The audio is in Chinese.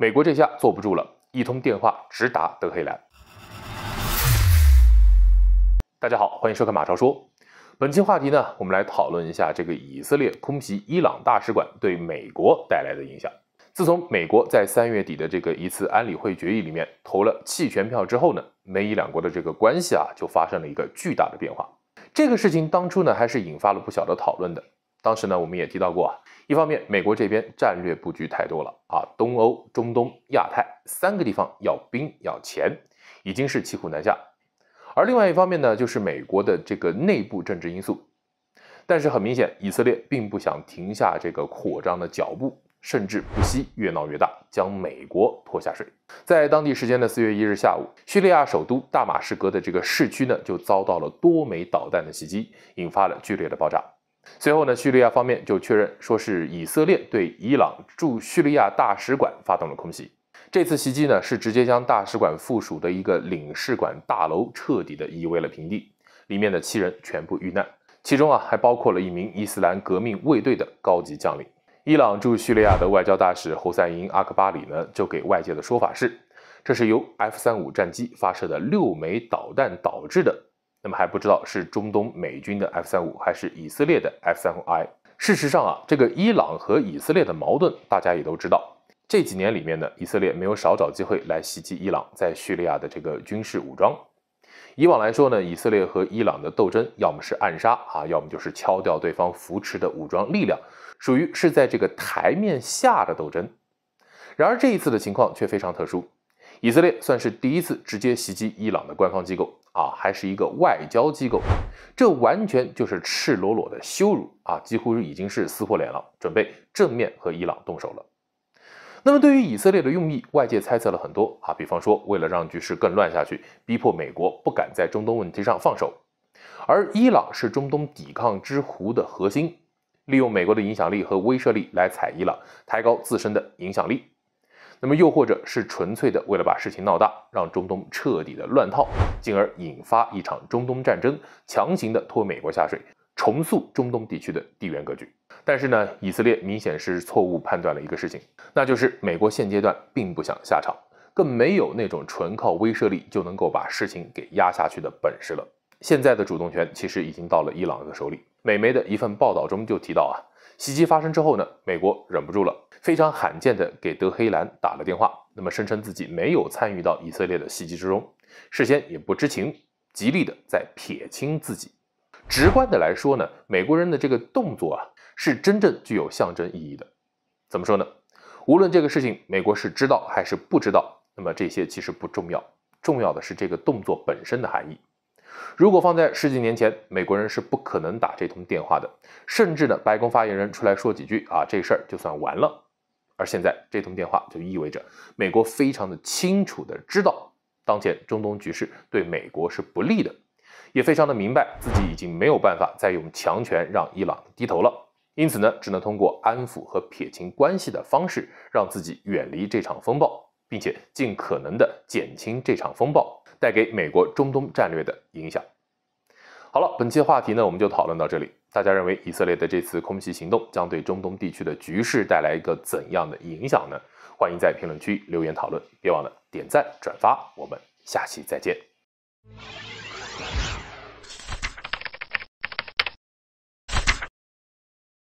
美国这下坐不住了，一通电话直达德黑兰。大家好，欢迎收看马超说。本期话题呢，我们来讨论一下这个以色列空袭伊朗大使馆对美国带来的影响。自从美国在三月底的这个一次安理会决议里面投了弃权票之后呢，美伊两国的这个关系啊就发生了一个巨大的变化。这个事情当初呢，还是引发了不小的讨论的。当时呢，我们也提到过，一方面美国这边战略布局太多了啊，东欧、中东、亚太三个地方要兵要钱，已经是骑虎难下；而另外一方面呢，就是美国的这个内部政治因素。但是很明显，以色列并不想停下这个扩张的脚步，甚至不惜越闹越大，将美国拖下水。在当地时间的四月一日下午，叙利亚首都大马士革的这个市区呢，就遭到了多枚导弹的袭击，引发了剧烈的爆炸。随后呢，叙利亚方面就确认说，是以色列对伊朗驻叙利亚大使馆发动了空袭。这次袭击呢，是直接将大使馆附属的一个领事馆大楼彻底的夷为了平地，里面的七人全部遇难，其中啊还包括了一名伊斯兰革命卫队的高级将领。伊朗驻叙利亚的外交大使侯赛因·阿克巴里呢，就给外界的说法是，这是由 F 三五战机发射的六枚导弹导致的。我们还不知道是中东美军的 F35 还是以色列的 F35I。事实上啊，这个伊朗和以色列的矛盾，大家也都知道。这几年里面呢，以色列没有少找机会来袭击伊朗在叙利亚的这个军事武装。以往来说呢，以色列和伊朗的斗争，要么是暗杀啊，要么就是敲掉对方扶持的武装力量，属于是在这个台面下的斗争。然而这一次的情况却非常特殊，以色列算是第一次直接袭击伊朗的官方机构。啊，还是一个外交机构，这完全就是赤裸裸的羞辱啊！几乎已经是撕破脸了，准备正面和伊朗动手了。那么对于以色列的用意，外界猜测了很多啊，比方说为了让局势更乱下去，逼迫美国不敢在中东问题上放手，而伊朗是中东抵抗之湖的核心，利用美国的影响力和威慑力来踩伊朗，抬高自身的影响力。那么又或者是纯粹的为了把事情闹大，让中东彻底的乱套，进而引发一场中东战争，强行的拖美国下水，重塑中东地区的地缘格局。但是呢，以色列明显是错误判断了一个事情，那就是美国现阶段并不想下场，更没有那种纯靠威慑力就能够把事情给压下去的本事了。现在的主动权其实已经到了伊朗的手里。美媒的一份报道中就提到啊。袭击发生之后呢，美国忍不住了，非常罕见的给德黑兰打了电话，那么声称自己没有参与到以色列的袭击之中，事先也不知情，极力的在撇清自己。直观的来说呢，美国人的这个动作啊，是真正具有象征意义的。怎么说呢？无论这个事情美国是知道还是不知道，那么这些其实不重要，重要的是这个动作本身的含义。如果放在十几年前，美国人是不可能打这通电话的，甚至呢，白宫发言人出来说几句啊，这事儿就算完了。而现在，这通电话就意味着美国非常的清楚的知道，当前中东局势对美国是不利的，也非常的明白自己已经没有办法再用强权让伊朗低头了，因此呢，只能通过安抚和撇清关系的方式，让自己远离这场风暴，并且尽可能的减轻这场风暴。带给美国中东战略的影响。好了，本期话题呢，我们就讨论到这里。大家认为以色列的这次空袭行动将对中东地区的局势带来一个怎样的影响呢？欢迎在评论区留言讨论，别忘了点赞转发。我们下期再见。